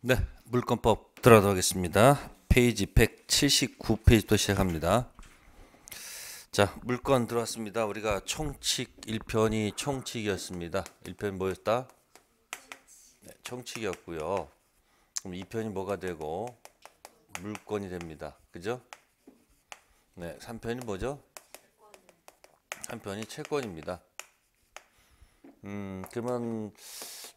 네, 물권법 들어가겠습니다. 도록하 페이지 179페이지부터 시작합니다. 자, 물권 들어왔습니다. 우리가 총칙 1편이 총칙이었습니다. 1편 뭐였다? 네, 총칙이었고요. 그럼 2편이 뭐가 되고 물권이 됩니다. 그죠? 네, 3편이 뭐죠? 3편이 채권입니다. 음, 그러면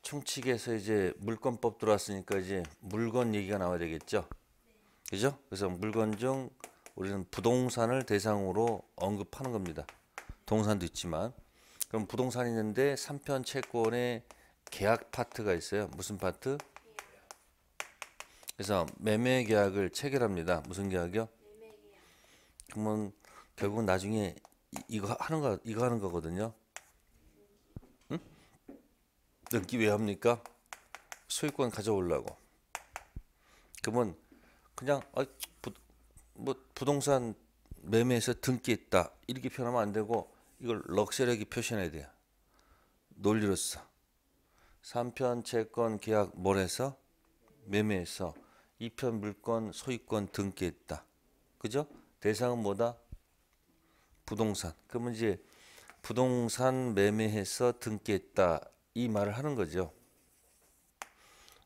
총칙에서 이제 물건법 들어왔으니까 이제 물건 얘기가 나와야 되겠죠. 네. 그죠? 그래서 물건 중 우리는 부동산을 대상으로 언급하는 겁니다. 동산도 있지만 그럼 부동산이 있는데 3편 채권의 계약 파트가 있어요. 무슨 파트? 네. 그래서 매매 계약을 체결합니다. 무슨 계약이요? 매매 계약. 그러면 결국 나중에 이거 하는 거 이거 하는 거거든요. 연기 왜 합니까? 소유권 가져오려고. 그러면 그냥 아, 부, 뭐 부동산 매매에서 등기했다 이렇게 표현하면 안 되고 이걸 럭셔리하게 표현해야 돼요. 논리로서 3편 채권 계약 몰에서 매매해서 2편 물건 소유권 등기했다. 그죠? 대상은 뭐다? 부동산. 그러면 이제 부동산 매매해서 등기했다 이 말을 하는 거죠.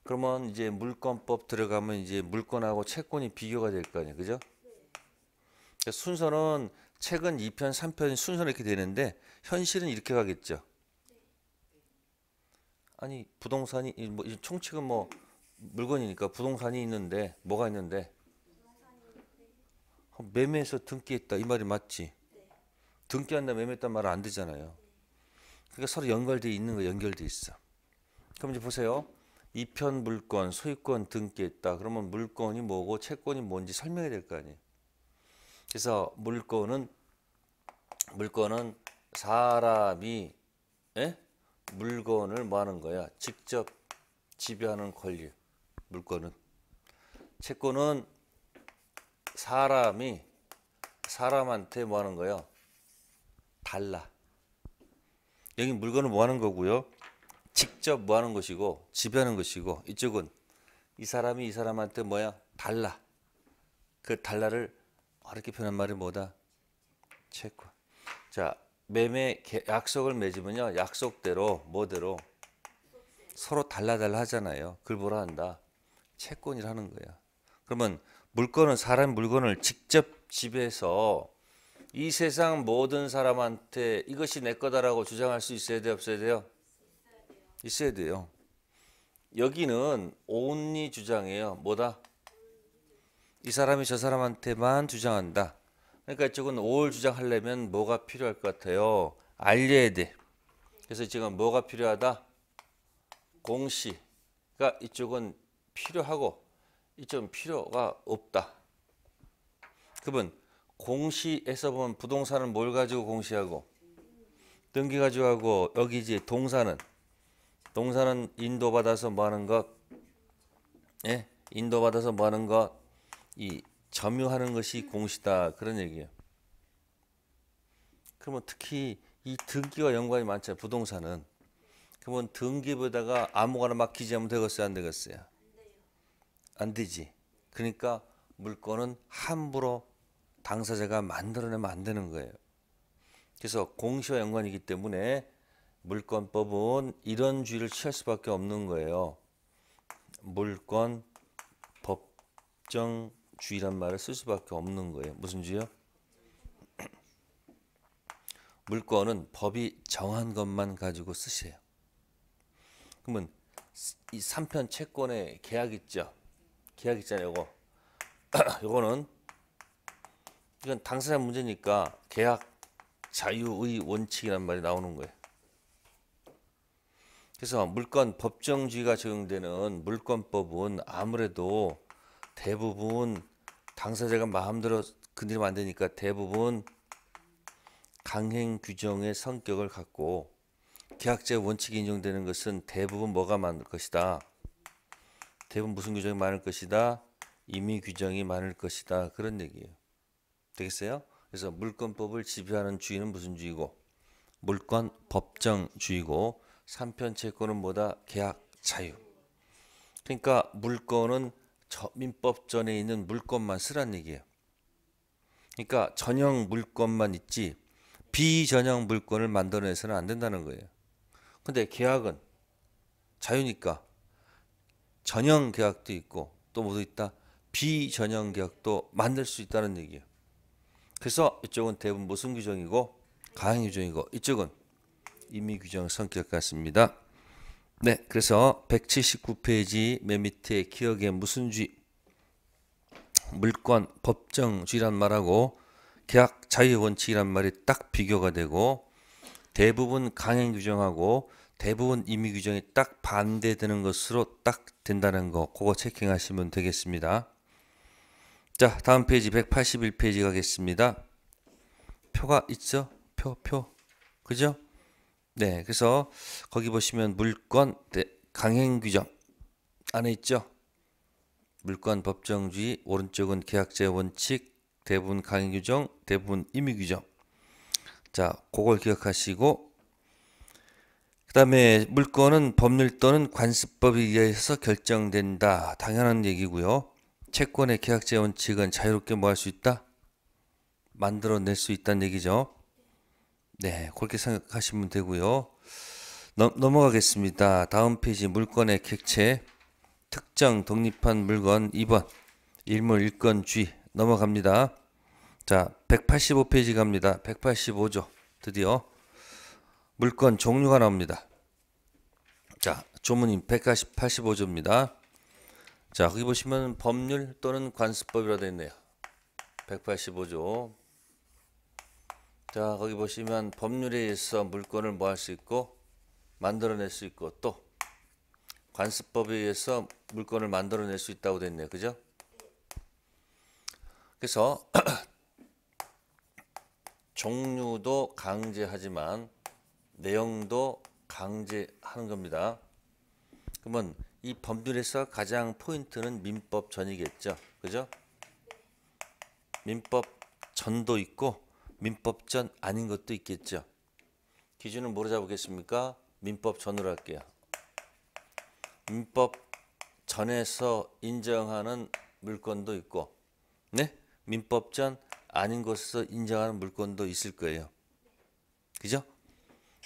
그러면 이제 물권법 들어가면 이제 물권하고 채권이 비교가 될 거 아니에요. 그죠? 그러니까 순서는 책은 2편, 3편 순서는 이렇게 되는데 현실은 이렇게 가겠죠. 아니 부동산이 뭐 총책은 뭐 물건이니까 부동산이 있는데 뭐가 있는데 매매해서 등기했다 이 말이 맞지? 네. 등기한다 매매했단 말은 안 되잖아요. 그러니까 서로 연결돼 있는 거 연결돼 있어. 그럼 이제 보세요. 이편 물권, 소유권 등게 있다. 그러면 물권이 뭐고 채권이 뭔지 설명해야 될 거 아니에요. 그래서 물권은 물건은 사람이 에? 예? 물건을 뭐 하는 거야? 직접 지배하는 권리. 물건은 채권은 사람이 사람한테 뭐 하는 거야? 달라. 여기 물건을 모아는 뭐 거고요. 직접 모아는 뭐 것이고 지배하는 것이고 이쪽은 이 사람이 이 사람한테 뭐야? 달라. 그 달라를 어렵게 표현한 말이 뭐다? 채권. 자, 매매 약속을 맺으면요. 약속대로 뭐대로 서로 달라달라 하잖아요. 그걸 뭐라 한다? 채권이라는 거야. 그러면 물건은 사람 물건을 직접 지배해서 이 세상 모든 사람한테 이것이 내 거다라고 주장할 수 있어야 돼요? 없어야 돼요? 있어야 돼요. 여기는 온리 주장이에요. 뭐다? 이 사람이 저 사람한테만 주장한다. 그러니까 이쪽은 올 주장하려면 뭐가 필요할 것 같아요? 알려야 돼. 그래서 지금 뭐가 필요하다? 공시가 그러니까 이쪽은 필요하고 이쪽은 필요가 없다. 그분 공시에서 보면 부동산은 뭘 가지고 공시하고 등기 가지고 하고 여기지 동산은 동산은 인도 받아서 뭐 하는 것 예? 인도 받아서 뭐 하는 것이 점유하는 것이 공시다 그런 얘기예요. 그러면 특히 이 등기와 연관이 많잖아요. 부동산은 그러면 등기보다가 아무거나 막 기재하면 되겠어요, 안 되겠어요? 안 되지. 그러니까 물건은 함부로 당사자가 만들어내면 안 되는 거예요. 그래서 공시와 연관이기 때문에 물권법은 이런 주의를 취할 수밖에 없는 거예요. 물권 법정 주의란 말을 쓸 수밖에 없는 거예요. 무슨 주의요? 물권은 법이 정한 것만 가지고 쓰세요. 그러면 이 3편 채권의 계약 있죠? 계약 있잖아요, 요거. 요거는 이건 당사자 문제니까 계약 자유의 원칙이란 말이 나오는 거예요. 그래서 물권 법정주의가 적용되는 물권법은 아무래도 대부분 당사자가 마음대로 건드리면 안 되니까 대부분 강행 규정의 성격을 갖고 계약제 원칙이 인정되는 것은 대부분 뭐가 많을 것이다. 대부분 무슨 규정이 많을 것이다. 임의 규정이 많을 것이다. 그런 얘기예요. 되겠어요? 그래서 물권법을 지배하는 주의는 무슨 주의고? 물권 법정 주의고 3편 채권은 뭐다? 계약 자유. 그러니까 물권은 민법전에 있는 물권만 쓰란 얘기예요. 그러니까 전형 물권만 있지 비전형 물권을 만들어내서는 안 된다는 거예요. 근데 계약은 자유니까 전형 계약도 있고 또 모두 있다? 비전형 계약도 만들 수 있다는 얘기예요. 그래서 이쪽은 대부분 무슨 규정이고 가행 규정이고 이쪽은 임의 규정 성격 같습니다. 네, 그래서 179페이지 맨 밑에 기억의 무슨 주의 물권 법정주의란 말하고 계약 자유 원칙이란 말이 딱 비교가 되고 대부분 강행 규정하고 대부분 임의 규정이 딱 반대되는 것으로 딱 된다는 거 그거 체킹하시면 되겠습니다. 자, 다음 페이지 181페이지 가겠습니다. 표가 있죠? 표, 표. 그죠? 네, 그래서 거기 보시면 물권 네, 강행 규정 안에 있죠? 물권 법정주의, 오른쪽은 계약제 원칙, 대부분 강행 규정, 대부분 임의 규정. 자, 그걸 기억하시고 그다음에 물권은 법률 또는 관습법에 의해서 결정된다. 당연한 얘기고요. 채권의 계약제 원칙은 자유롭게 뭐 할 수 있다? 만들어낼 수 있다는 얘기죠. 네, 그렇게 생각하시면 되고요. 넘, 넘어가겠습니다. 다음 페이지 물건의 객체 특정 독립한 물건 2번 일물 일건 G 넘어갑니다. 자, 185페이지 갑니다. 185조 드디어 물건 종류가 나옵니다. 자, 조문인 185조입니다. 자, 거기 보시면 법률 또는 관습법이라 되어 있네요. 185조. 자, 거기 보시면 법률에 의해서 물건을 뭐 할 수 있고 만들어낼 수 있고 또 관습법에 의해서 물건을 만들어낼 수 있다고 되어 있네요. 그죠? 그래서 종류도 강제하지만 내용도 강제하는 겁니다. 그러면 이 법률에서 가장 포인트는 민법 전이겠죠. 그죠? 민법 전도 있고 민법 전 아닌 것도 있겠죠. 기준은 뭐로 잡겠습니까? 민법 전으로 할게요. 민법 전에서 인정하는 물건도 있고 네? 민법 전 아닌 것에서 인정하는 물건도 있을 거예요. 그죠?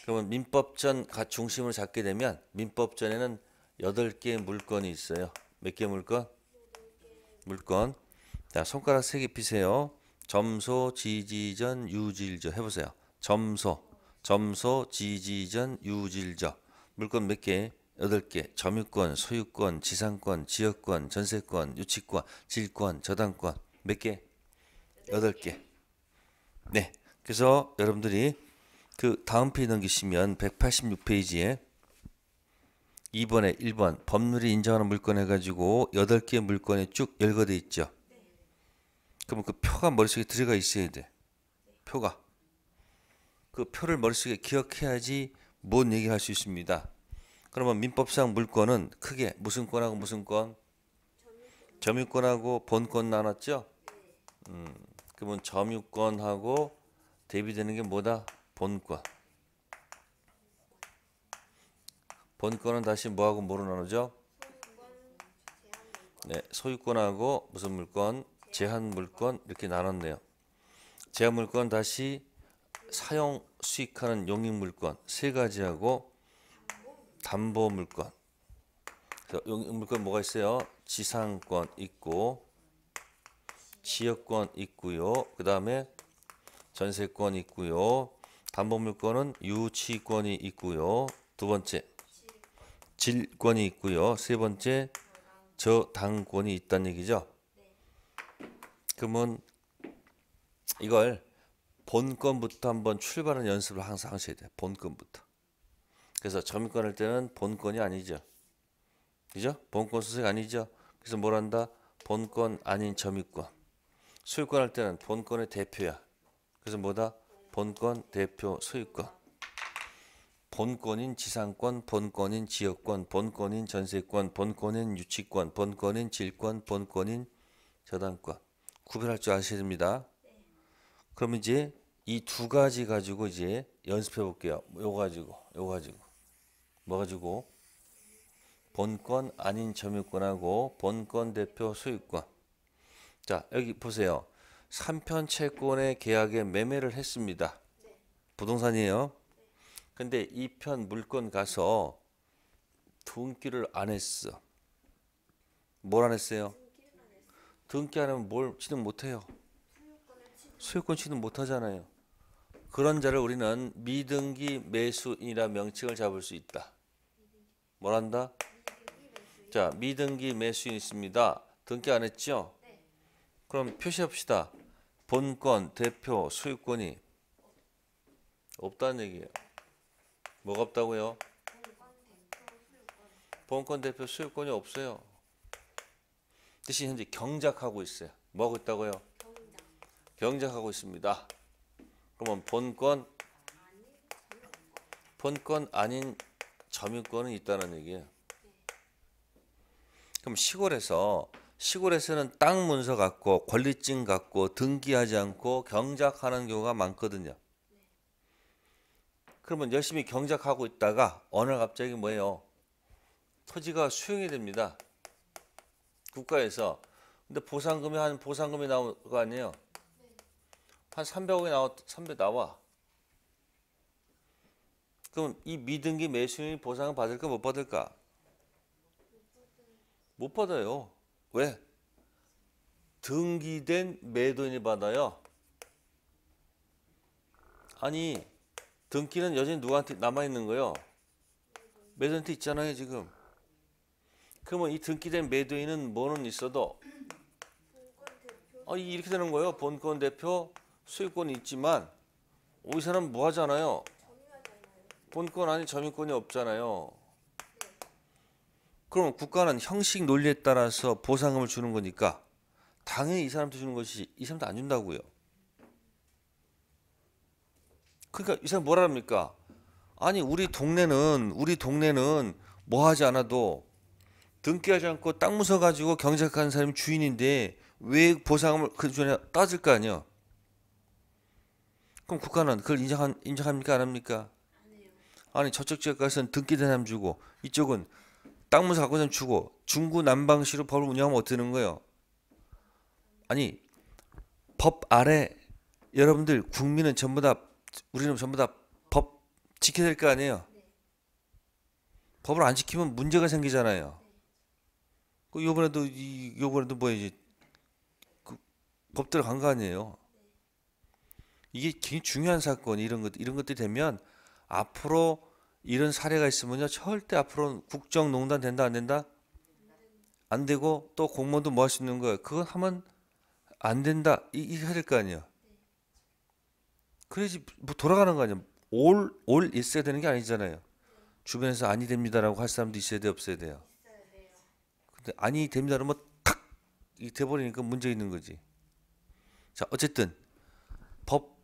그러면 민법 전 중심을 잡게 되면 민법 전에는 여덟 개 물건이 있어요. 몇 개 물건? 물건. 자, 손가락 세개 피세요. 점소, 지지전, 유질저 해보세요. 점소, 점소, 지지전, 유질저. 물건 몇 개? 여덟 개. 점유권, 소유권, 지상권, 지역권, 전세권, 유치권, 질권, 저당권. 몇 개? 여덟 개. 네. 그래서 여러분들이 그 다음 페이지 넘기시면 186페이지에 2번에 1번 법률이 인정하는 물건 해가지고 8개의 물건에 쭉 열거돼 있죠. 네. 그러그 표가 머릿속에 들어가 있어야 돼. 표가. 그 표를 머릿속에 기억해야지 뭔 얘기할 수 있습니다. 그러면 민법상 물권은 크게 무슨 권하고 무슨 권? 점유권하고 본권 나눴죠? 네. 음, 그러면 점유권하고 대비되는 게 뭐다? 본권. 본권은 다시 뭐하고 뭐로 나누죠? 네, 소유권하고 무슨 물건? 제한 물권 이렇게 나눴네요. 제한 물권 다시 사용 수익하는 용익 물권 세 가지하고 담보 물권. 용익 물권 뭐가 있어요? 지상권 있고 지역권 있고요. 그 다음에 전세권 있고요. 담보 물권은 유치권이 있고요. 두 번째 질권이 있고요. 세 번째 저당권이 있다는 얘기죠. 네. 그러면 이걸 본권부터 한번 출발하는 연습을 항상 하셔야 돼요. 본권부터. 그래서 점유권 할 때는 본권이 아니죠. 그죠? 본권 수색 아니죠. 그래서 뭘 한다? 본권 아닌 점유권. 소유권 할 때는 본권의 대표야. 그래서 뭐다? 본권 대표 소유권. 본권인 지상권, 본권인 지역권, 본권인 전세권, 본권인 유치권, 본권인 질권, 본권인 저당권 구별할 줄 아셔야 니다 그럼 이제 이 두 가지 가지고 이제 연습해 볼게요. 요 가지고, 요 가지고, 뭐 가지고 본권 아닌 점유권하고 본권 대표 소유권. 자 여기 보세요. 3편 채권의 계약에 매매를 했습니다. 부동산이에요. 근데 이 편 물건 가서 등기를 안 했어. 뭘 안 했어요? 등기 안 하면 뭘 취득 못 해요. 소유권 취득 못 하잖아요. 그런 자를 우리는 미등기 매수인이라 명칭을 잡을 수 있다. 뭘 한다? 자, 미등기 매수인 있습니다. 등기 안 했죠? 그럼 표시합시다. 본권, 대표, 소유권이 없다는 얘기예요. 뭐가 없다고요? 보험권 대표 수요권이 없어요. 대신 현재 경작하고 있어요. 뭐하 있다고요? 경작. 하고 있습니다. 그러면 본권 본권 아닌 점유권은 있다는 얘기예요. 그럼 시골에서 시골에서는 땅 문서 갖고 권리증 갖고 등기하지 않고 경작하는 경우가 많거든요. 그러면 열심히 경작하고 있다가 어느 갑자기 뭐예요? 토지가 수용이 됩니다. 국가에서. 근데 보상금이 한 보상금이 나올 거 아니에요? 한 300억이 나와 300 나와. 그럼 이 미등기 매수인 보상을 받을까 못 받을까? 못 받아요. 왜? 등기된 매도인이 받아요. 아니 등기는 여전히 누구한테 남아있는 거예요? 매도한테 있잖아요 지금. 그러면 이 등기된 매도인은 뭐는 있어도 아, 이렇게 되는 거예요. 본권 대표 수익권이 있지만 우리 사람 뭐 하잖아요. 본권 아니 점유권이 없잖아요. 그럼 국가는 형식 논리에 따라서 보상금을 주는 거니까 당연히 이 사람한테 주는 것이 이 사람한테 안 준다고요. 그러니까 이 사람 뭐라 합니까? 아니 우리 동네는 우리 동네는 뭐 하지 않아도 등기하지 않고 땅 무서 가지고 경작하는 사람이 주인인데 왜 보상을 그 전에 따질 거 아니야? 그럼 국가는 그걸 인정한 인정합니까 안 합니까? 아니 저쪽 지역 가서는 등기된 사람 주고 이쪽은 땅 무서 갖고 사람 주고 중구 난방시로 법을 운영하면 어떻는 거예요? 아니 법 아래 여러분들 국민은 전부 다 우리는 전부 다 법 지켜야 될 거 아니에요. 네. 법을 안 지키면 문제가 생기잖아요. 그 요번에도 이 요번에도 뭐 이제 그 법대로 간거 아니에요. 네. 이게 굉장히 중요한 사건 이런 것 이런 것들이 되면 앞으로 이런 사례가 있으면요 절대 앞으로 국정농단 된다 안 된다 네. 안 되고 또 공무원도 뭐 할 수 있는 거예요. 그건 하면 안 된다 이, 이해될거 아니에요. 그래야지 뭐 돌아가는 거 아니야. 올, 올 있어야 되는 게 아니잖아요. 주변에서 아니 됩니다라고 할 사람도 있어야 돼 없어야 돼요. 근데 아니 됩니다 그러면 뭐 탁 이렇게 돼버리니까 문제 있는 거지. 자 어쨌든 법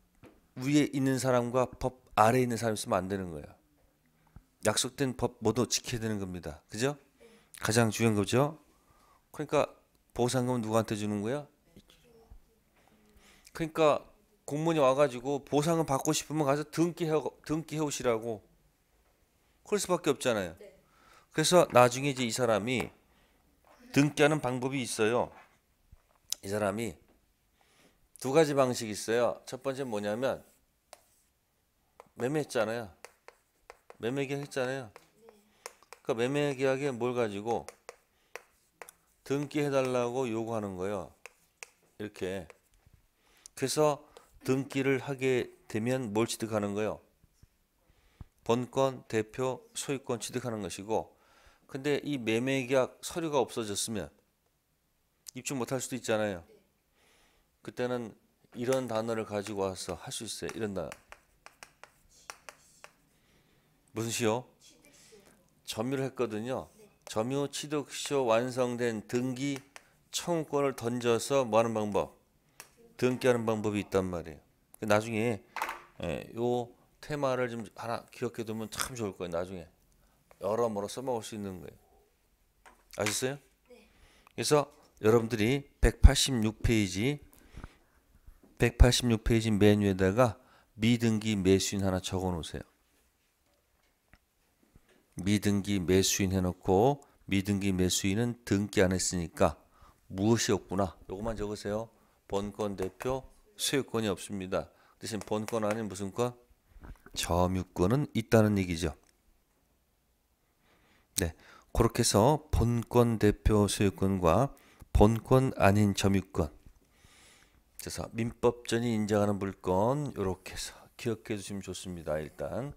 위에 있는 사람과 법 아래에 있는 사람이 있으면 안 되는 거예요. 약속된 법 모두 지켜야 되는 겁니다. 그죠? 가장 중요한 거죠. 그러니까 보상금은 누구한테 주는 거야? 그러니까 공무원이 와가지고 보상은 받고 싶으면 가서 등기해 등기해 오시라고 그럴 수밖에 없잖아요. 네. 그래서 나중에 이제 이 사람이 등기하는 방법이 있어요. 이 사람이 두 가지 방식이 있어요. 첫 번째 뭐냐면 매매했잖아요. 매매계약 했잖아요. 그러니까 매매계약에 뭘 가지고 등기해달라고 요구하는 거예요. 이렇게. 그래서 등기를 하게 되면 뭘 취득하는 거요? 본권, 대표, 소유권 취득하는 것이고 근데 이 매매계약 서류가 없어졌으면 입증 못할 수도 있잖아요. 그때는 이런 단어를 가지고 와서 할 수 있어요. 이런 단어. 무슨 시요? 점유를 했거든요. 점유 취득시효 완성된 등기 청구권을 던져서 뭐 하는 방법? 등기하는 방법이 있단 말이에요. 그 나중에 예, 요 테마를 좀 하나 기억해 두면 참 좋을 거예요. 나중에 여러모로 써먹을 수 있는 거예요. 아셨어요? 네. 그래서 여러분들이 186페이지 186페이지 메뉴에다가 미등기 매수인 하나 적어 놓으세요. 미등기 매수인 해놓고 미등기 매수인은 등기 안 했으니까 무엇이 없구나. 요것만 적으세요. 본권 대표 소유권이 없습니다. 대신 본권 아닌 무슨 권? 점유권은 있다는 얘기죠. 네. 그렇게 해서 본권 대표 소유권과 본권 아닌 점유권. 그래서 민법전이 인정하는 물건 이렇게 해서 기억해 주시면 좋습니다. 일단.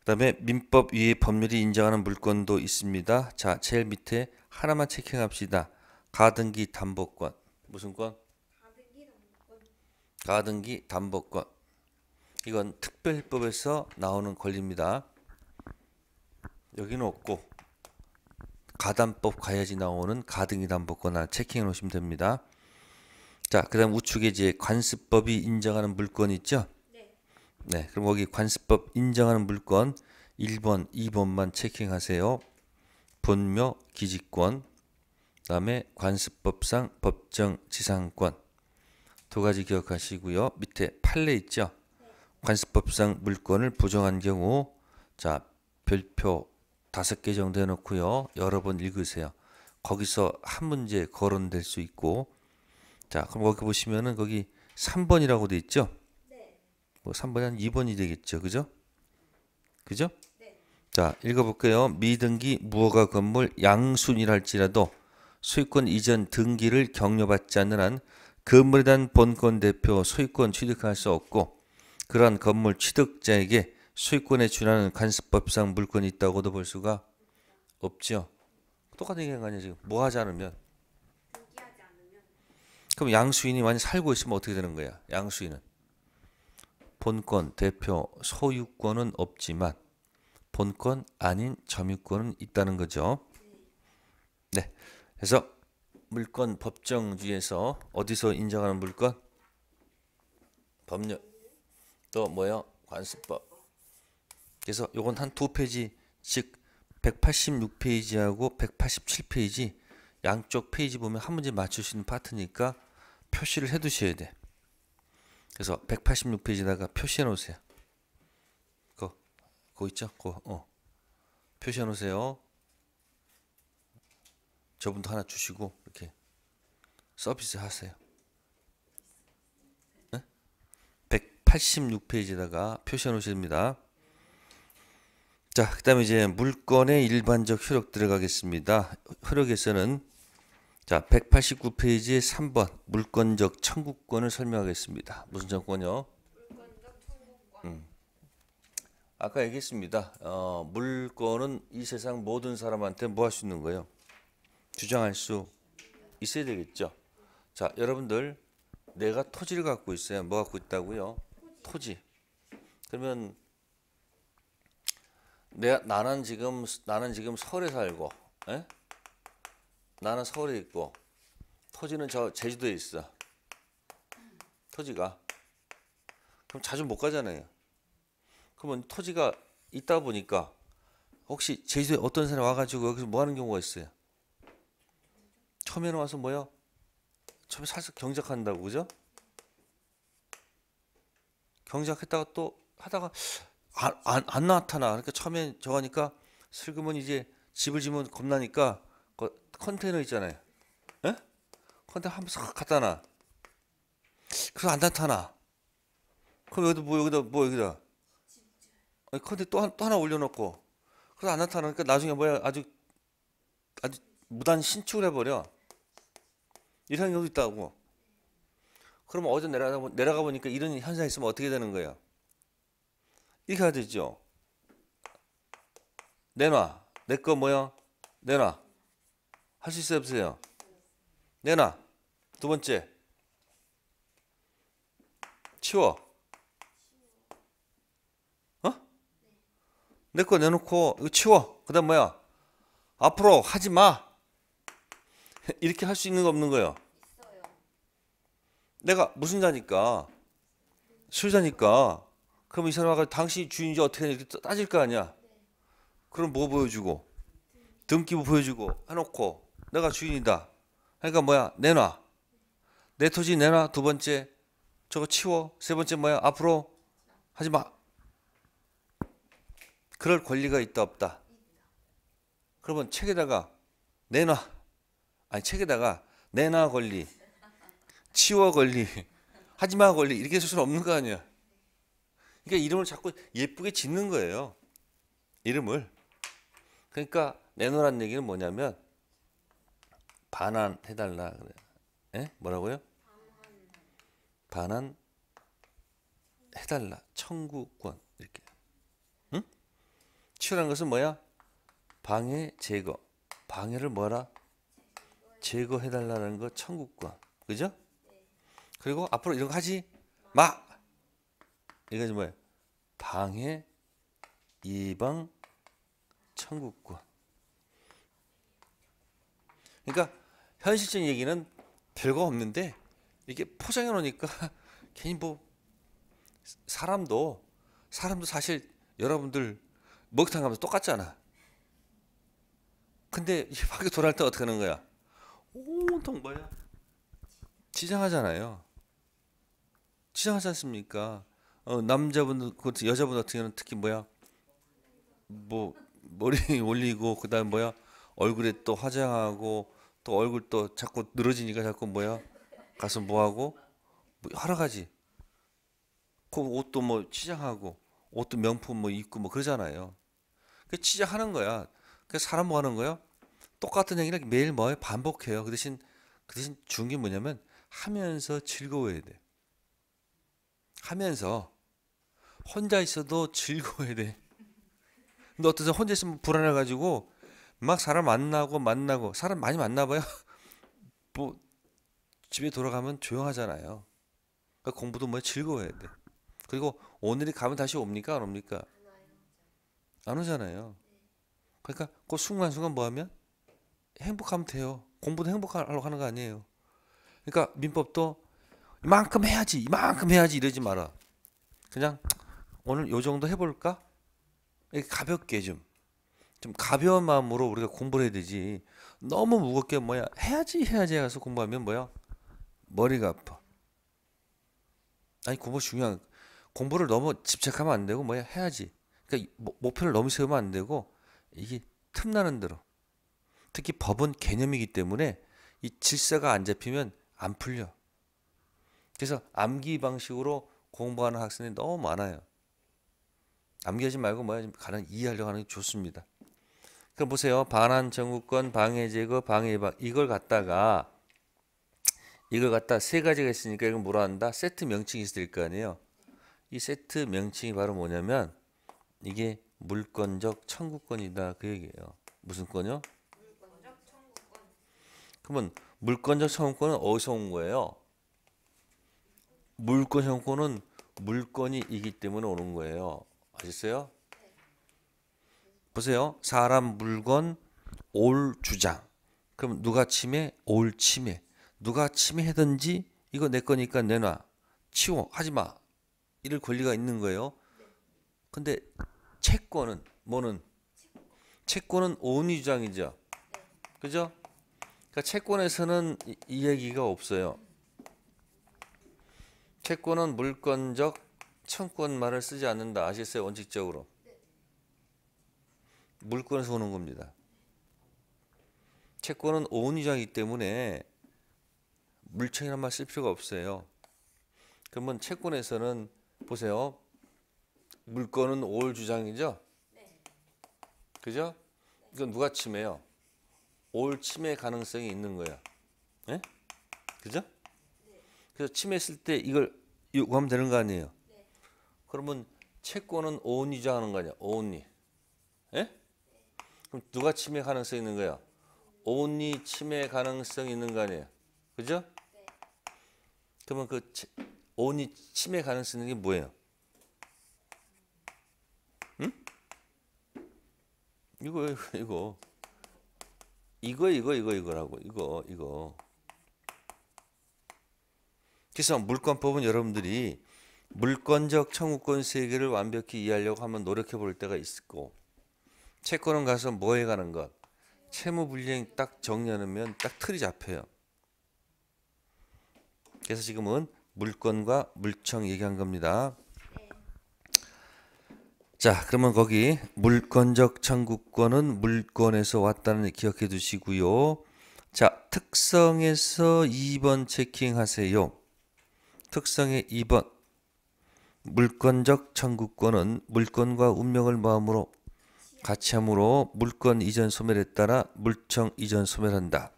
그다음에 민법 위에 법률이 인정하는 물건도 있습니다. 자, 제일 밑에 하나만 체킹합시다. 가등기 담보권. 무슨 과? 가등기 담보권. 이건 특별법에서 나오는 권리입니다. 여기는 없고 가담법 가야지 나오는 가등기 담보권 하나 체킹해 놓으시면 됩니다. 자, 그다음 우측에 이제 관습법이 인정하는 물건 있죠? 네. 네, 그럼 거기 관습법 인정하는 물건 1번, 2번만 체킹하세요. 본묘, 기지권, 다음에 관습법상 법정 지상권 두 가지 기억하시고요. 밑에 판례 있죠. 관습법상 물권을 부정한 경우 자 별표 다섯 개 정도 해놓고요. 여러 번 읽으세요. 거기서 한 문제 거론될 수 있고 자 그럼 거기 보시면은 거기 3번이라고 돼 있죠. 네. 뭐 3번이 한 2번이 되겠죠. 그죠? 그죠? 네. 자 읽어볼게요. 미등기 무허가 건물 양순이랄지라도 소유권 이전 등기를 격려받지 않는 한 건물에 대한 본권 대표 소유권 취득할 수 없고 그러한 건물 취득자에게 소유권에 준하는 관습법상 물권이 있다고도 볼 수가 없죠. 똑같은 얘기인거 아니에요 지금. 뭐 하지 않으면. 그럼 양수인이 만약 살고 있으면 어떻게 되는 거야? 양수인은. 본권, 대표, 소유권은 없지만 본권 아닌 점유권은 있다는 거죠. 네. 그래서 물권 법정주에서 어디서 인정하는 물권? 법률 또 뭐요? 관습법. 그래서 요건 한 두 페이지 즉 186페이지하고 187페이지 양쪽 페이지 보면 한 문제 맞출 수 있는 파트니까 표시를 해 두셔야 돼. 그래서 186페이지다가 표시해 놓으세요. 그거 있죠? 그거, 어. 표시해 놓으세요. 저분도 하나 주시고 이렇게 서비스 하세요. 네? 186페이지에다가 표시해 놓으십니다. 자, 그 다음에 이제 물건의 일반적 효력 들어가겠습니다. 효력에서는 자, 189페이지 3번 물건적 청구권을 설명하겠습니다. 무슨 청구권. 음. 아까 얘기했습니다. 어, 물건은 이 세상 모든 사람한테 뭐 할 수 있는 거예요? 주장할 수 있어야 되겠죠. 자, 여러분들 내가 토지를 갖고 있어요. 뭐 갖고 있다고요? 토지. 그러면 내가 나는 지금 나는 지금 서울에 살고, 에? 예? 나는 서울에 있고 토지는 저 제주도에 있어. 토지가 그럼 자주 못 가잖아요. 그러면 토지가 있다 보니까 혹시 제주도에 어떤 사람이 와가지고 여기서 뭐 하는 경우가 있어요? 처음에 와서 뭐야? 처음에 살짝 경작한다고 그죠? 경작했다가 또 하다가 안, 아, 안, 아, 안 나타나. 그러니까 처음에 저거 니까 슬그머니 이제 집을 지면 겁나니까 그 컨테이너 있잖아요. 에? 예? 컨테이너 한번 싹 갖다 놔. 그래서 안 나타나. 그럼 여기다 뭐 여기다 뭐 여기다. 컨테이너 또, 또 하나 올려놓고. 그래서 안 나타나니까 그러니까 나중에 뭐야 아주 아주 무단 신축을 해버려. 이런 경우도 있다고. 그럼 어제 내려가, 내려가 보니까 이런 현상이 있으면 어떻게 되는 거예요? 이렇게 해야 되죠. 내놔. 내 거 뭐야? 내놔. 할 수 있어요? 없어요? 내놔. 두 번째. 치워. 어? 내거 내놓고 이거 치워. 그 다음 뭐야? 앞으로 하지 마. 이렇게 할 수 있는 거 없는 거예요? 있어요. 내가 무슨 자니까 술자니까 그럼 이 사람아가 당신이 주인인지 어떻게 이렇게 따질 거 아니야? 그럼 뭐 보여주고 등기부 보여주고 해놓고 내가 주인이다. 그러니까 뭐야 내놔 내 토지 내놔 두 번째 저거 치워 세 번째 뭐야 앞으로 하지 마. 그럴 권리가 있다 없다. 그러면 책에다가 내놔. 아니 책에다가 내놔 권리, 치워 권리, 하지마 권리 이렇게 쓸 수는 없는 거 아니야. 그러니까 이름을 자꾸 예쁘게 짓는 거예요. 이름을. 그러니까 내놓으란 얘기는 뭐냐면 반환해달라 그래. 예? 뭐라고요? 반환 해달라 청구권 이렇게. 응? 치유란 것은 뭐야? 방해 제거. 방해를 뭐라? 제거해 달라는 거 천국과 그죠? 그리고 앞으로 이런 거 하지 마. 이거뭐야 방해 예방천국과 그러니까 현실적인 얘기는 별거 없는데 이게 포장해 놓으니까 괜히 뭐 사람도 사람도 사실 여러분들 먹욕탕 가면서 똑같잖아. 근데 이게 밖에 돌아올 때 어떻게 하는 거야? 온통 뭐야? 치장하잖아요. 치장하지 않습니까? 어, 남자분, 그 여자분 같은 경우는 특히 뭐야? 뭐 머리 올리고 그다음 뭐야? 얼굴에 또 화장하고 또 얼굴 또 자꾸 늘어지니까 자꾸 뭐야? 가서 뭐 하고 뭐 여러 가지. 그 옷도 뭐 치장하고 옷도 명품 뭐 입고 뭐 그러잖아요. 그 치장하는 거야. 그 사람 뭐 하는 거야? 똑같은 얘기를 매일 뭐에 반복해요. 그 대신 그 대신 중요한 게 뭐냐면 하면서 즐거워야 돼. 하면서 혼자 있어도 즐거워야 돼. 근데 어떠세 혼자 있으면 불안해 가지고 막 사람 만나고 만나고 사람 많이 만나 봐요. 뭐 집에 돌아가면 조용하잖아요. 그러니까 공부도 뭐 즐거워야 돼. 그리고 오늘이 가면 다시 옵니까 안 옵니까? 안 오잖아요. 그러니까 그 순간순간 뭐 하면 행복하면 돼요. 공부도 행복하려고 하는 거 아니에요. 그러니까 민법도 이만큼 해야지, 이만큼 해야지 이러지 마라. 그냥 오늘 요 정도 해볼까? 가볍게 좀. 좀 가벼운 마음으로 우리가 공부를 해야 되지. 너무 무겁게 뭐야. 해야지, 해야지 해서 공부하면 뭐야. 머리가 아파. 아니, 공부 중요한. 공부를 너무 집착하면 안 되고 뭐야. 해야지. 그러니까 목표를 너무 세우면 안 되고 이게 틈나는 대로 특히 법은 개념이기 때문에 이 질서가 안 잡히면 안 풀려. 그래서 암기 방식으로 공부하는 학생이 너무 많아요. 암기하지 말고 뭐야 가능 이해하려고 하는 게 좋습니다. 그럼 보세요. 반환 정구권, 방해 제거, 방해 방 이걸 갖다가 이걸 갖다 세 가지가 있으니까 이걸 뭐라 한다? 세트 명칭이 있을 거 아니에요. 이 세트 명칭이 바로 뭐냐면 이게 물권적 청구권이다 그 얘기예요. 무슨 권요? 그러면 물권적 청구권은 어디서 온 거예요? 물권 청구권은 물건이 이기 때문에 오는 거예요. 아셨어요? 보세요. 사람, 물건, 올 주장. 그럼 누가 침해? 올 침해. 누가 침해하든지 이거 내 거니까 내놔. 치워. 하지 마. 이럴 권리가 있는 거예요. 근데 채권은 뭐는? 채권은 오이 주장이죠. 그죠? 그러니까 채권에서는 이, 이 얘기가 없어요. 채권은 물권적 청권 말을 쓰지 않는다. 아시겠어요? 원칙적으로. 물권에서 오는 겁니다. 채권은 오은이자이기 때문에 물청이란 말 쓸 필요가 없어요. 그러면 채권에서는 보세요. 물건은 올 주장이죠? 네. 그죠? 이건 누가 침해요? 올 치매 가능성이 있는 거야. 예? 그죠? 그래서 치매했때 이걸 요구하면 되는 거 아니에요? 그러면 채권은 오은이자 하는 거 아니야? 오은이. 예? 그럼 누가 치매 가능성이 있는 거야? 오은이 치매 가능성이 있는 거 아니에요? 그죠? 그러면 그 오은이 치매 가능성이 있는 게 뭐예요? 응? 이거. 이거. 이거 이거 이거 이거라고 이거 이거 그래서 물권법은 여러분들이 물권적 청구권 세계를 완벽히 이해하려고 하면 노력해 볼 때가 있고 채권은 가서 뭐해 가는 것 채무 불이행 딱 정리하면 딱 틀이 잡혀요. 그래서 지금은 물권과 물청 얘기한 겁니다. 자, 그러면 거기 물권적 청구권은 물권에서 왔다는 기억해 두시고요. 자, 특성에서 2번 체킹하세요. 특성의 2번. 물권적 청구권은 물권과 운명을 마음으로 같이 함으로 물권 이전 소멸에 따라 물청 이전 소멸한다.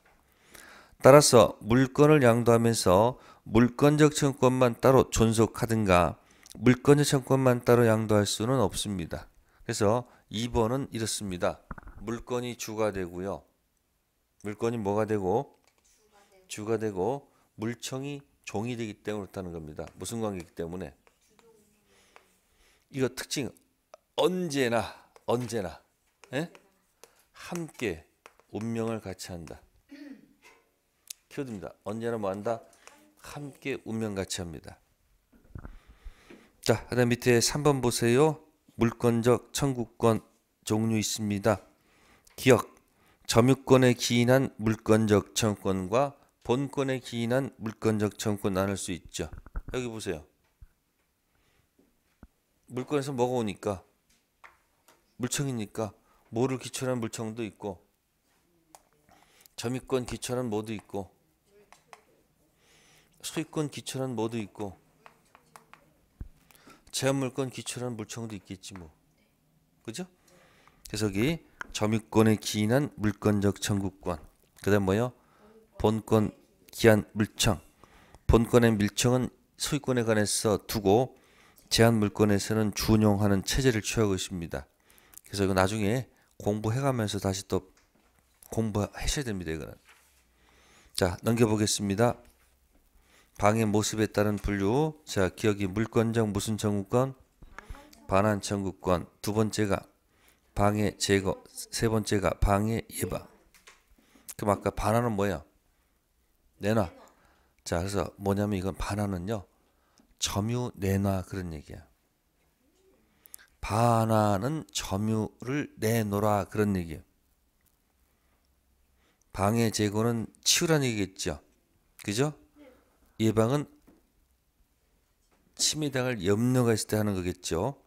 따라서 물권을 양도하면서 물권적 청구권만 따로 존속하든가 물건의 채권만 따로 양도할 수는 없습니다. 그래서 2번은 이렇습니다. 물건이 주가 되고요. 물건이 뭐가 되고? 주가 되고 물청이 종이 되기 때문에 그렇다는 겁니다. 무슨 관계이기 때문에 이거 특징 언제나 언제나 에? 예? 함께 운명을 같이 한다. 키워듭니다. 언제나 뭐 한다? 함께 운명 같이 합니다. 자, 그다음 밑에 3번 보세요. 물권적 청구권 종류 있습니다. 기억, 점유권에 기인한 물권적 청구권과 본권에 기인한 물권적 청구권 나눌 수 있죠. 여기 보세요. 물권에서 뭐가 오니까 물청이니까 뭐를 기초로 한 물청도 있고 점유권 기초로 한 뭐도 있고 수익권 기초로 한 뭐도 있고 제한물권 기초라는 물청도 있겠지 뭐. 그죠? 해석이 점유권에 기인한 물권적 청구권. 그다음 뭐요? 본권 기한 물청. 본권의 밀청은 소유권에 관해서 두고 제한 물권에서는 준용하는 체제를 취하고 있습니다. 그래서 이거 나중에 공부해가면서 다시 또 공부하셔야 됩니다. 이거는. 자 넘겨보겠습니다. 방의 모습에 따른 분류. 자, 기억이 물권정 무슨 청구권? 반환 청구권. 두 번째가 방해 제거. 세 번째가 방해 예방. 그럼 아까 반환은 뭐야? 내놔. 자, 그래서 뭐냐면 이건 반환은요. 점유 내놔 그런 얘기야. 반환은 점유를 내놓라 그런 얘기예 방해 제거는 치우라는 얘기겠죠. 그죠? 예방은 침해당할 염려가 있을 때 하는 거겠죠.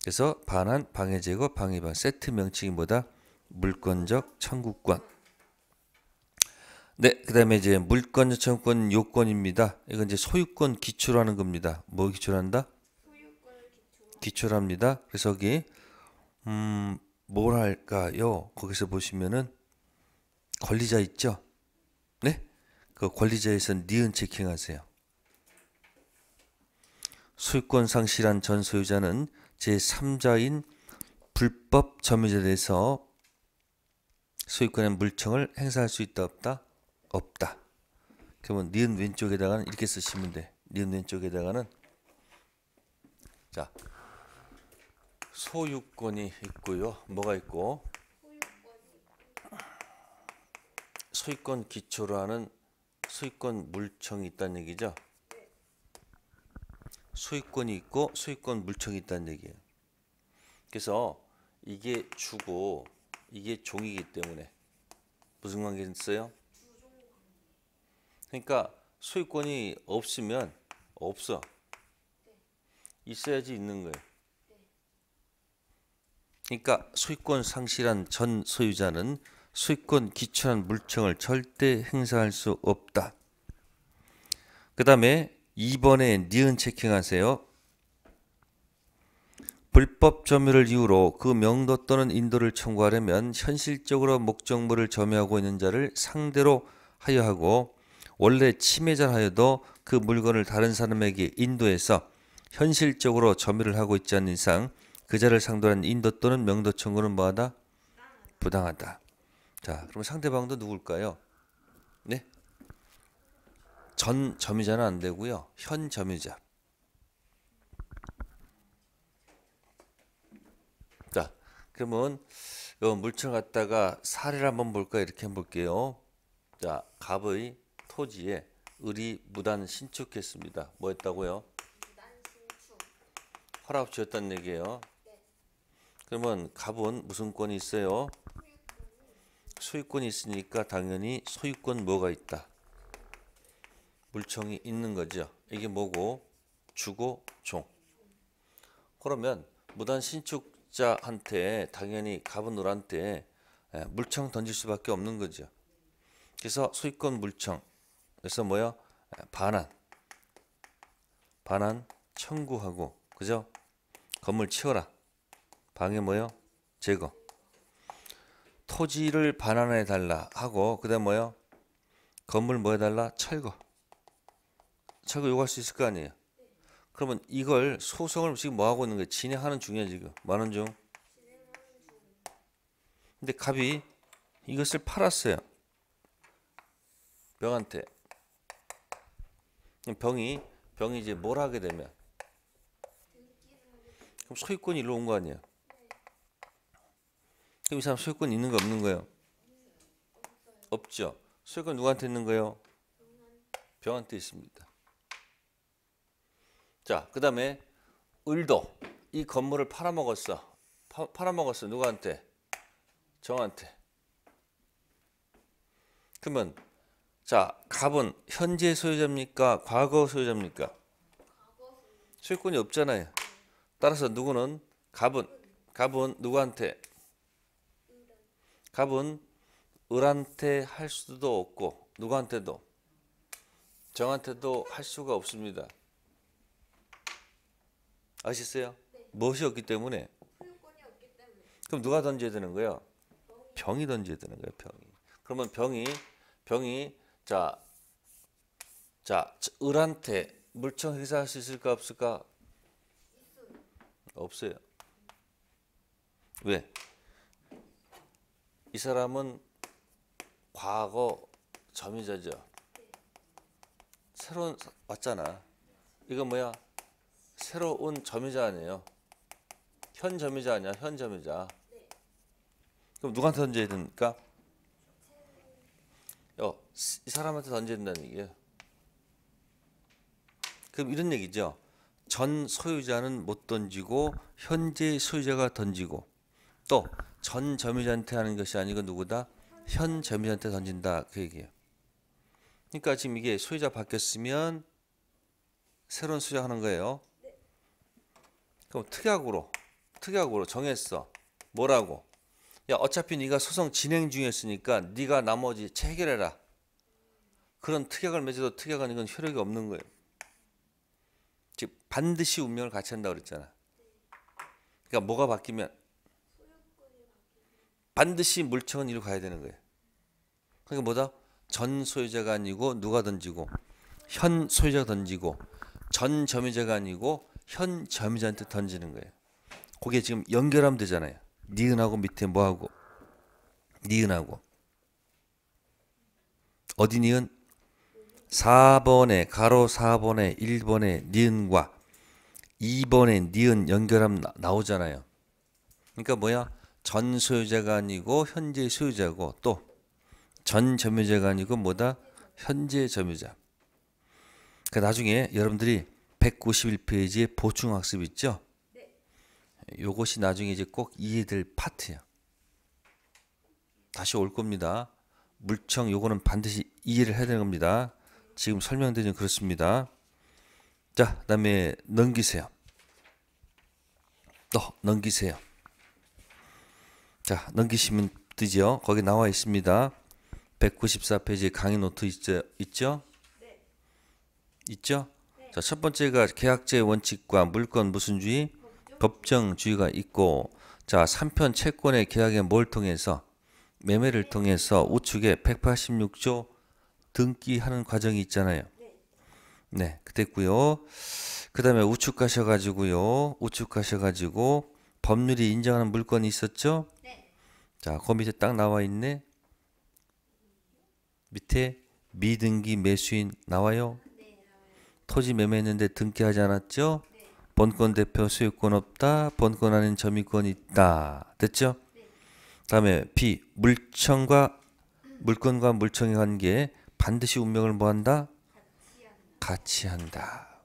그래서 반환, 방해 제거, 방해방 세트 명칭이 뭐다? 물권적 청구권. 네, 그다음에 이제 물권적 청구권 요건입니다. 이건 이제 소유권 기초로 하는 겁니다. 뭐 기초로 한다? 기초로 합니다. 그래서 여기 음, 뭘 할까요? 거기서 보시면은 권리자 있죠? 네? 그권리자에선 니은 체킹하세요. 소유권 상실한 전 소유자는 제3자인 불법 점유자에 대해서 소유권의 물청을 행사할 수 있다 없다? 없다. 그러면 니은 왼쪽에다가는 이렇게 쓰시면 돼. 니은 왼쪽에다가는 자 소유권이 있고요. 뭐가 있고 소유권 기초로 하는 수익권 물청이 있다는 얘기죠? 수익권이 있고 수익권 물청이 있다는 얘기예요. 그래서 이게 주고 이게 종이기 때문에 무슨 관계 있어요? 그러니까 수익권이 없으면 없어. 있어야지 있는 거예요. 그러니까 수익권 상실한 전 소유자는 수익권 기초한 물청을 절대 행사할 수 없다. 그 다음에 2번에 니은 체킹하세요. 불법 점유를 이유로 그 명도 또는 인도를 청구하려면 현실적으로 목적물을 점유하고 있는 자를 상대로 하여 하고 원래 침해자하여도 그 물건을 다른 사람에게 인도해서 현실적으로 점유를 하고 있지 않는 이상 그자를 상대로 한 인도 또는 명도 청구는 뭐하다? 부당하다. 자, 그럼 상대방도 누굴까요? 네? 전 점유자는 안 되고요. 현 점유자. 자, 그러면 물증 갖다가 사례를 한번 볼까 이렇게 볼게요. 자, 갑의 토지에 을이 무단 신축했습니다. 뭐 했다고요? 허락 지었다는 얘기예요. 네. 그러면 갑은 무슨 권이 있어요? 소유권이 있으니까 당연히 소유권 뭐가 있다. 물총이 있는 거죠. 이게 뭐고 주고 종. 그러면 무단 신축자한테 당연히 갑은 노란테 예, 물총 던질 수밖에 없는 거죠. 그래서 소유권 물총. 그래서 뭐요? 예, 반환. 반환 청구하고 그죠? 건물 치워라. 방해 뭐요? 제거. 토지를 반환해 달라 하고 그다음 뭐요? 건물 뭐 해달라? 철거. 철거 요구할 수 있을 거 아니에요. 그러면 이걸 소송을 지금 뭐 하고 있는 거예요? 진행하는 중이에 지금 만원 중. 근데 갑이 이것을 팔았어요. 병한테. 병이 병이 이제 뭘 하게 되면 그럼 소유권이 일로 온 거 아니에요? 그럼 이 사람 소유권 있는 거 없는 거예요? 없죠. 소유권 누구한테 있는 거예요? 병한테 있습니다. 자, 그 다음에 을도 이 건물을 팔아먹었어. 파, 팔아먹었어. 누구한테? 정한테. 그러면 자 갑은 현재 소유자입니까? 과거 소유자입니까? 소유권이 없잖아요. 따라서 누구는 갑은 갑은 누구한테 갑은 을한테 할 수도 없고 누구한테도 정한테도 할 수가 없습니다. 아시겠어요? 네. 무엇이 없기 때문에? 없기 때문에. 그럼 누가 던져야 되는 거예요? 병이 던져야 되는 거예요, 병이. 그러면 병이 병이 자, 자 을한테 물청 행사할 수 있을까 없을까? 있어요. 없어요. 왜? 이 사람은 과거 점유자죠 새로운 왔잖아. 이거 뭐야? 새로운 점이자 아니에요. 현 점이자 아니야. 현 점이자. 그럼 누구한테 던져야 됩니까? 어, 이 사람한테 던져야 된다는 얘기예요. 그럼 이런 얘기죠. 전 소유자는 못 던지고 현재 소유자가 던지고 또전 점유자한테 하는 것이 아니고 누구다? 현 점유자한테 던진다. 그 얘기예요. 그러니까 지금 이게 소유자 바뀌었으면 새로운 수요 하는 거예요. 그럼 특약으로 특약으로 정했어. 뭐라고? 야 어차피 네가 소송 진행 중이었으니까 네가 나머지 체결해라. 그런 특약을 맺어도 특약은 이건 효력이 없는 거예요. 즉 반드시 운명을 같이 한다 그랬잖아. 그러니까 뭐가 바뀌면 반드시 물청은 이로 리 가야 되는 거예요. 그러니까 뭐다? 전 소유자가 아니고 누가 던지고 현 소유자가 던지고 전 점유자가 아니고 현 점유자한테 던지는 거예요. 그게 지금 연결하면 되잖아요. 니은하고 밑에 뭐하고 니은하고 어디 니은? 4번에 가로 4번에 1번에 니은과 2번에 니은 연결하면 나오잖아요. 그러니까 뭐야? 전 소유자가 아니고 현재 소유자고 또 전 점유자가 아니고 뭐다 현재 점유자. 그러니까 나중에 여러분들이 191페이지에 보충 학습 있죠? 네. 요것이 나중에 이제 꼭 이해될 파트예 다시 올 겁니다. 물청 요거는 반드시 이해를 해야 되는 겁니다. 지금 설명되는 그렇습니다. 자, 그다음에 넘기세요. 또 넘기세요. 자, 넘기시면 되죠. 거기 나와 있습니다. 194페이지 강의 노트 있죠? 있죠? 네. 있죠? 네. 자, 첫 번째가 계약제 의 원칙과 물건 무슨주의? 법정. 주의가 있고 자, 3편 채권의 계약에 뭘 통해서? 매매를 통해서 우측에 186조 등기하는 과정이 있잖아요. 네, 그랬고요. 그 다음에 우측 가셔가지고요. 우측 가셔가지고 법률이 인정하는 물건이 있었죠? 자, 거 밑에 딱 나와 있네. 밑에 미등기 매수인 나와요? 토지 네, 매매했는데 등기하지 않았죠? 네. 본권 대표 소유권 없다. 본권 아닌 점유권 있다. 됐죠? 네. 다음에 B 물청과 물건과 물청의 관계 반드시 운명을 뭐한다? 같이 한다.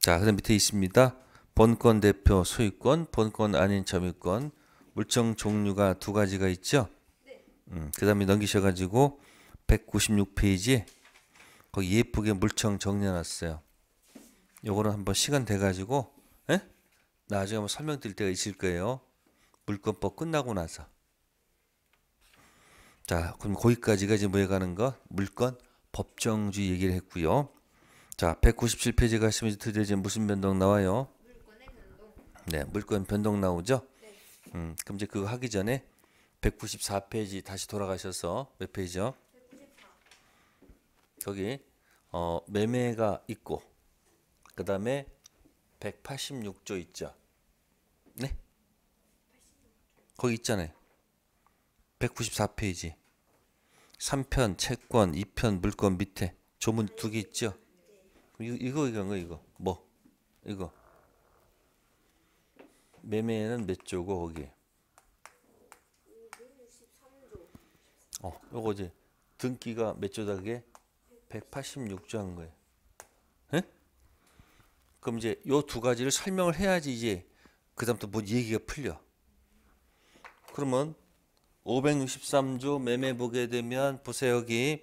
자, 그 밑에 있습니다. 본권 대표 소유권, 본권 아닌 점유권, 물청 종류가 두 가지가 있죠? 네. 음, 그 다음에 넘기셔가지고 196페이지 거기 예쁘게 물청 정리해놨어요. 요거는 한번 시간 돼가지고 에? 예? 나중에 한번 설명드릴 때가 있을 거예요. 물권법 끝나고 나서. 자 그럼 거기까지가 이제 뭐에 가는 거? 물권 법정주의 얘기를 했고요. 자 197페이지 가시면 드디어 이제 무슨 변동 나와요? 물권의 변동. 네 물권 변동 나오죠. 음, 그럼 이제 그거 하기 전에 194페이지 다시 돌아가셔서 몇 페이지요? 거기 어, 매매가 있고 그 다음에 186조 있죠? 네? 거기 있잖아요. 194페이지. 3편 채권, 2편 물건 밑에 조문 두 개 있죠? 네. 이거 이거 이거 이거 뭐 이거 매매는 몇 조고 거기? 어, 요거 이제 등기가 몇 조다 그게? 186조 한 거예요. 에? 그럼 이제 요 두 가지를 설명을 해야지 이제 그다음부터 뭔 얘기가 풀려. 그러면 563조 매매 보게 되면 보세요 여기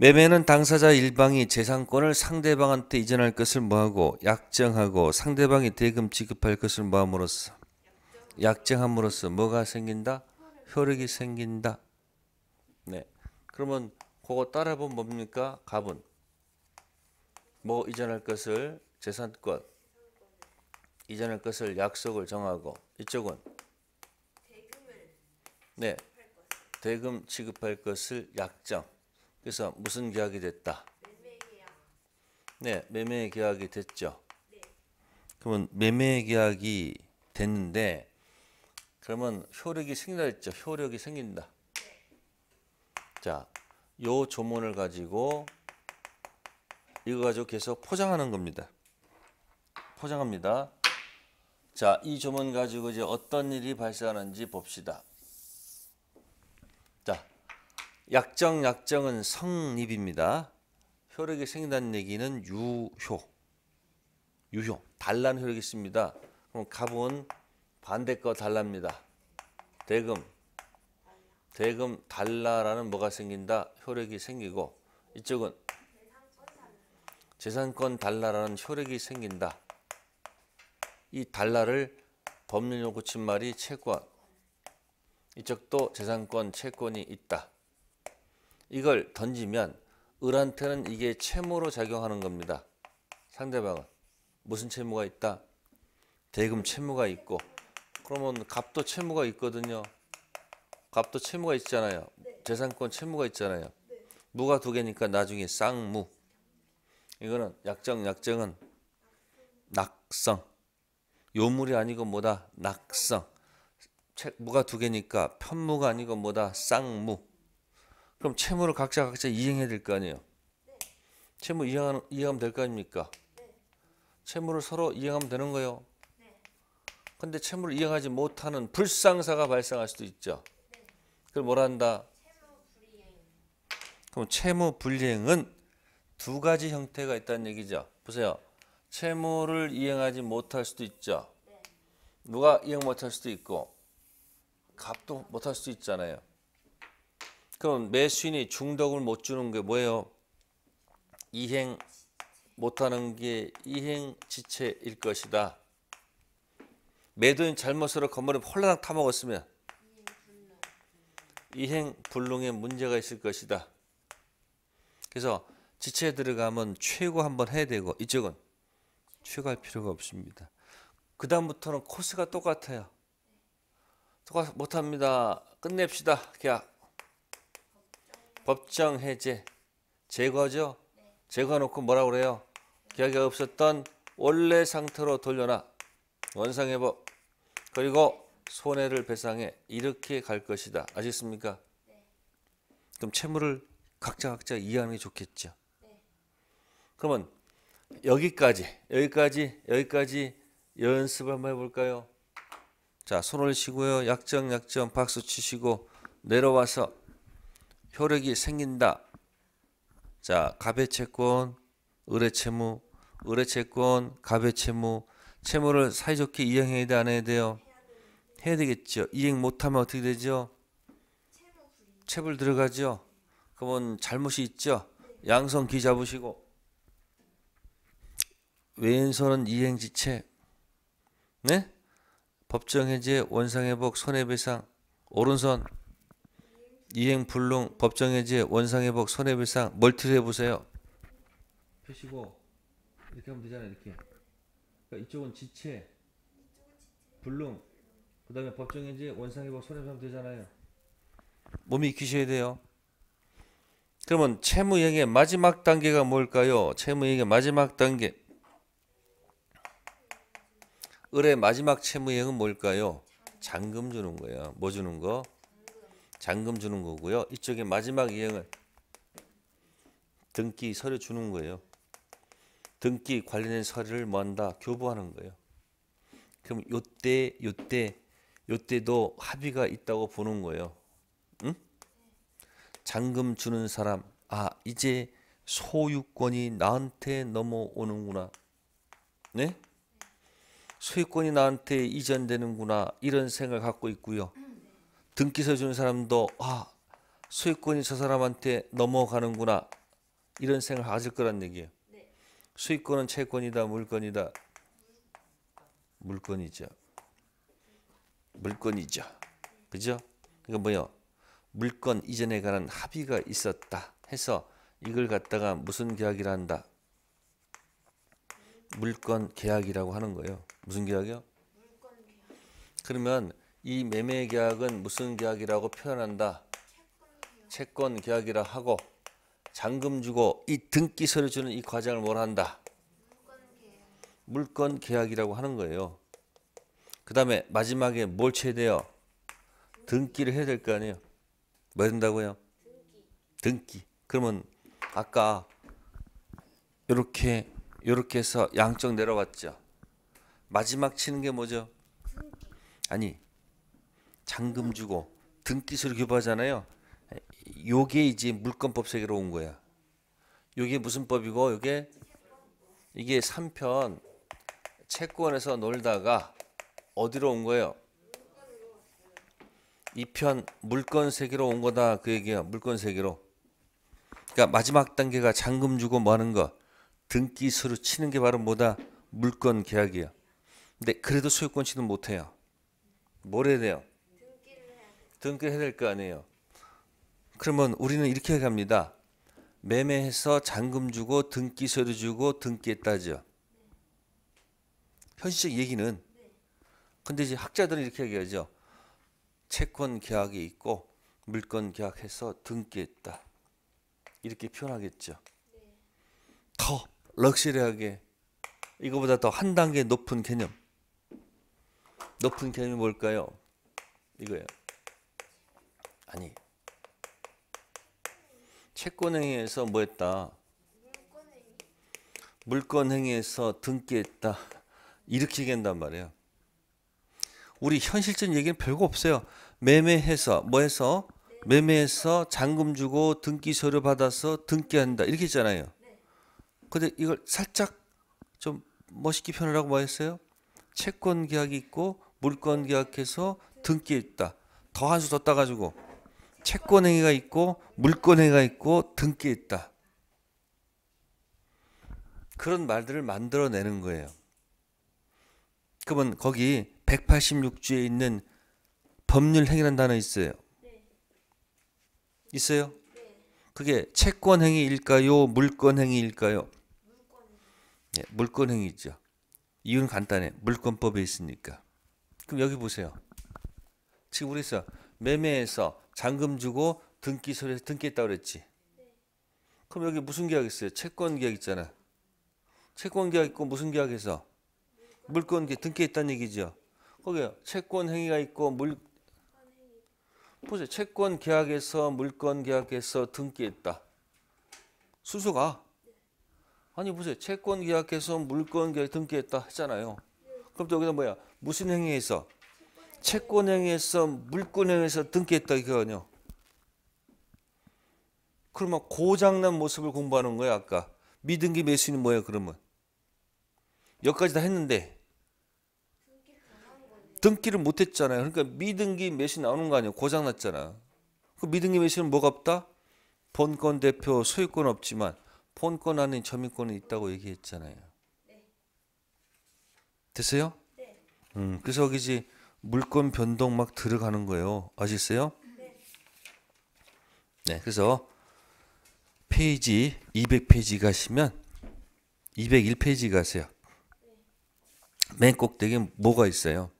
매매는 당사자 일방이 재산권을 상대방한테 이전할 것을 뭐하고 약정하고 상대방이 대금 지급할 것을 뭐함으로써 약정함으로써 뭐가 생긴다? 효력이 생긴다. 네. 그러면 그거 따라 보면 뭡니까? 갑은 뭐 이전할 것을 재산권 이전할 것을 약속을 정하고 이쪽은 네. 대금 지급할 것을 약정 그래서 무슨 계약이 됐다? 네, 매매 계약이 됐죠. 그러면 매매 계약이 됐는데 그러면 효력이 생긴다 했죠. 효력이 생긴다. 자, 요 조문을 가지고 이거 가지고 계속 포장하는 겁니다. 포장합니다. 자, 이 조문 가지고 이제 어떤 일이 발생하는지 봅시다. 약정 약정은 성립입니다. 효력이 생긴다는 얘기는 유효. 유효. 달란 효력이 있습니다. 그럼 갑은 반대 거 달랍니다. 대금. 대금 달라라는 뭐가 생긴다? 효력이 생기고 이쪽은 재산권 달라라는 효력이 생긴다. 이 달라를 법률로 고친 말이 채권. 이쪽도 재산권 채권이 있다. 이걸 던지면 을한테는 이게 채무로 작용하는 겁니다. 상대방은 무슨 채무가 있다? 대금 채무가 있고 그러면 값도 채무가 있거든요. 값도 채무가 있잖아요. 네. 재산권 채무가 있잖아요. 네. 무가 두 개니까 나중에 쌍무. 이거는 약정 약정은 낙성. 요물이 아니고 뭐다? 낙성. 무가 두 개니까 편무가 아니고 뭐다? 쌍무. 그럼 채무를 각자 각자 이행해야 될 거 아니에요? 네. 채무 이행하면, 이행하면 될 거 아닙니까? 네. 채무를 서로 이행하면 되는 거예요. 네. 근데 채무를 이행하지 못하는 불상사가 발생할 수도 있죠. 네. 그걸 뭐라 한다? 그럼 채무 불이행은 두 가지 형태가 있다는 얘기죠. 보세요. 채무를 이행하지 못할 수도 있죠. 네. 누가 이행 못할 수도 있고 값도 못할 수도 있잖아요. 그럼 매수인이 중독을 못 주는 게 뭐예요? 이행 못하는 게 이행 지체일 것이다. 매도인 잘못으로 건물을 홀라당 타먹었으면 이행 불능에 문제가 있을 것이다. 그래서 지체 들어가면 최고 한번 해야 되고 이쪽은 최고할 필요가 없습니다. 그 다음부터는 코스가 똑같아요. 똑같 못합니다. 끝냅시다. 계약. 법정 해제 제거죠. 네. 제거놓고 해 뭐라 그래요? 기억이 없었던 원래 상태로 돌려놔 원상회복 그리고 손해를 배상해 이렇게 갈 것이다. 아셨습니까 네. 그럼 채무를 각자 각자 이해하는 게 좋겠죠. 네. 그러면 여기까지 여기까지 여기까지 연습 한번 해볼까요? 자 손을 쉬고요. 약점 약점 박수 치시고 내려와서 효력이 생긴다. 자, 가배채권, 의뢰채무, 의뢰채권, 가배채무, 채무를 사이좋게 이행해야 돼, 안 해야 돼요? 해야 되겠죠. 이행 못하면 어떻게 되죠? 채불 들어가죠. 그러면 잘못이 있죠. 양손 귀 잡으시고 왼손은 이행지체, 네? 법정해제, 원상회복, 손해배상, 오른손 이행 불능, 법정 해제, 원상 회복, 손해 배상 멀티를 해 보세요. 표시고 이렇게 하면 되잖아 이렇게. 그러니까 이쪽은 지체, 불능, 그다음에 법정 해제, 원상 회복, 손해 배상 되잖아요. 몸이 익히셔야 돼요. 그러면 채무행의 마지막 단계가 뭘까요? 채무행의 마지막 단계. 을의 마지막 채무행은 뭘까요? 잔금 주는 거예요. 뭐 주는 거? 잔금 주는 거고요. 이쪽에 마지막 이행을 등기 서류 주는 거예요. 등기 관련된 서류를 뭐한다? 교부하는 거예요. 그럼 요때 요때 요때도 합의가 있다고 보는 거예요. 응? 잔금 주는 사람 아 이제 소유권이 나한테 넘어오는구나. 네? 소유권이 나한테 이전되는구나 이런 생각을 갖고 있고요. 등기 서주는 사람도 아 수익권이 저 사람한테 넘어가는구나 이런 생각을 가질 거란 얘기예요. 네. 수익권은 채권이다 물건이다 물건이죠. 물건이죠. 그죠? 그러니까 뭐요? 물건 이전에 관한 합의가 있었다 해서 이걸 갖다가 무슨 계약이라 한다. 물건 계약이라고 하는 거예요. 무슨 계약이요? 그러면 이 매매 계약은 무슨 계약이라고 표현한다? 채권 계약이라 하고 잔금 주고 이 등기서를 주는 이 과정을 뭘 한다? 물건 계약이라고 하는 거예요. 그 다음에 마지막에 뭘 쳐야 돼요? 등기를 해야 될 거 아니에요. 뭐 된다고요? 등기. 그러면 아까 이렇게 이렇게 해서 양쪽 내려왔죠. 마지막 치는 게 뭐죠? 아니 잠금 주고 등기소를 교부하잖아요. 요게 이제 물권법 세계로 온 거야. 요게 무슨 법이고 요게 이게 3편 채권에서 놀다가 어디로 온 거예요? 2편 물권 세계로 온 거다 그 얘기야. 물권 세계로. 그러니까 마지막 단계가 잔금 주고 뭐 하는 거 등기소로 치는 게 바로 뭐다? 물권 계약이야. 근데 그래도 소유권 취득 못 해요. 뭘 해야 돼요? 등급 해야 될 거 아니에요. 그러면 우리는 이렇게 갑니다. 매매해서 잔금 주고 등기 서류 주고 등기했죠 현실적 얘기는 근데 이제 학자들은 이렇게 얘기하죠. 채권 계약이 있고 물건 계약해서 등기했다. 이렇게 표현하겠죠. 더 럭셔리하게 이거보다 더 한 단계 높은 개념. 높은 개념이 뭘까요? 이거예요. 아니 채권행위에서 뭐 했다? 물권행위에서 등기했다. 이렇게 얘기 한단 말이에요. 우리 현실적인 얘기는 별거 없어요. 매매해서 뭐 해서 매매해서 잔금 주고 등기 서류 받아서 등기한다 이렇게 했잖아요. 근데 이걸 살짝 좀 멋있게 표현하라고 뭐 했어요? 채권 계약이 있고 물권 계약해서 등기 했다더 한 수 더 따가지고 채권행위가 있고 물권행위가 있고 등기 있다. 그런 말들을 만들어내는 거예요. 그러면 거기 186주에 있는 법률행위란 단어 있어요. 네. 있어요? 네. 그게 채권행위일까요? 물권행위일까요? 예, 물권행위죠. 이유는 간단해. 물권법에 있으니까. 그럼 여기 보세요. 지금 우리서 매매에서 잔금 주고 등기 서류에서 등기했다고 그랬지. 그럼 여기 무슨 계약 있어요? 채권 계약 있잖아. 채권 계약 있고 무슨 계약 있어? 물권 계 등기했다는 얘기죠. 거기 채권 행위가 있고 물 보세요. 채권 계약에서 물권 계약에서 등기했다. 수수가 아니 보세요. 채권 계약에서 물권 계약 등기했다 했잖아요. 그럼 또 여기서 뭐야? 무슨 행위에서? 채권행에서물권행에서 등기했다 이거요. 그러면 고장난 모습을 공부하는 거야 아까. 미등기 매수인이 뭐야 그러면? 여기까지 다 했는데 등기를 못했잖아요. 그러니까 미등기 매수 나오는 거아니에 고장났잖아. 그 미등기 매수는 뭐가 없다? 본권 대표 소유권 없지만 본권 안에 점유권이 있다고 얘기했잖아요. 네. 됐어요? 네. 음, 그래서 여기지 물권 변동 막 들어가는 거예요. 아셨어요 네, 네 그래서 페이지 200페이지 가시면 201페이지 가세요. 맨 꼭대기 뭐가 있어요?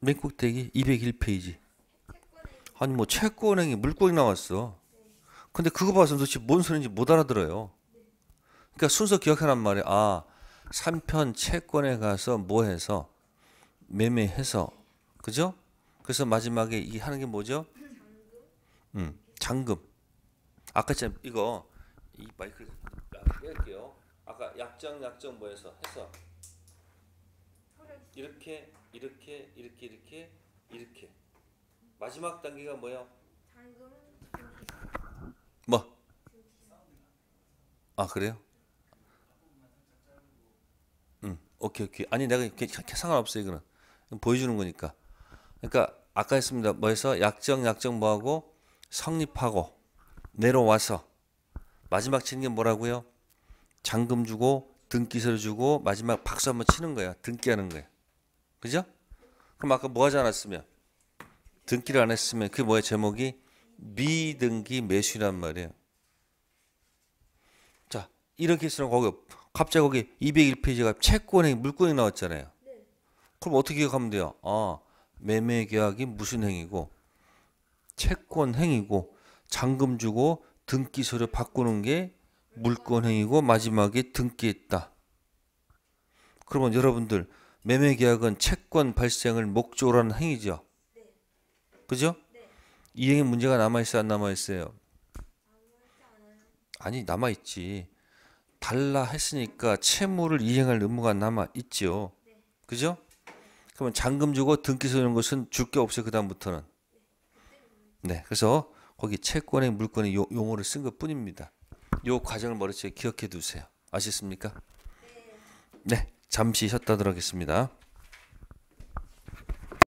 맨 꼭대기 201페이지. 아니 뭐 채권행위 물고기 나왔어. 근데 그거 봐서 도대체 뭔 소리인지 못 알아들어요. 그러니까 순서 기억해란 말이야. 아 3편 채권에 가서 뭐 해서 매매해서 그죠? 그래서 마지막에 이 하는 게 뭐죠? 음, 잔금. 아까 전 이거 이 마이크 뺄게요. 아까 약정 약정 뭐 해서 해서 이렇게 이렇게 이렇게 이렇게 이렇게 마지막 단계가 뭐야? 잔금. 뭐? 아 그래요? 오케이 오케이 아니 내가 이렇게 상관없어 이거는 보여주는 거니까 그러니까 아까 했습니다 뭐 해서 약정 약정 뭐 하고 성립하고 내려와서 마지막 치는 게 뭐라고요 잠금 주고 등기서를 주고 마지막 박수 한번 치는 거야 등기하는 거야 그죠 그럼 아까 뭐 하지 않았으면 등기를 안 했으면 그게 뭐야 제목이 미등기 매수란 말이에요 자 이렇게 했으면 거기 갑자기 거기 201페이지가 채권의 물권이 나왔잖아요. 네. 그럼 어떻게 기억하면 돼요? 아, 매매 계약이 무슨 행위고 채권 행위고 잔금 주고 등기 서류 바꾸는 게 물권 행위고 마지막에 등기했다. 그러면 여러분들 매매 계약은 채권 발생을 목적으로 하는 행위죠. 네. 그죠? 네. 이행의 문제가 남아 있어 요안 남아 있어요? 아니 남아 있지. 달라 했으니까 채무를 이행할 의무가 남아 있지요. 그죠? 그러면 잔금 주고 등기 서는 것은 줄 게 없어요. 그다음부터는. 네. 그래서 거기 채권의 물권의 용어를 쓴 것뿐입니다. 요 과정을 머릿속에 기억해 두세요. 아셨습니까? 네. 잠시 쉬었다 들어가겠습니다.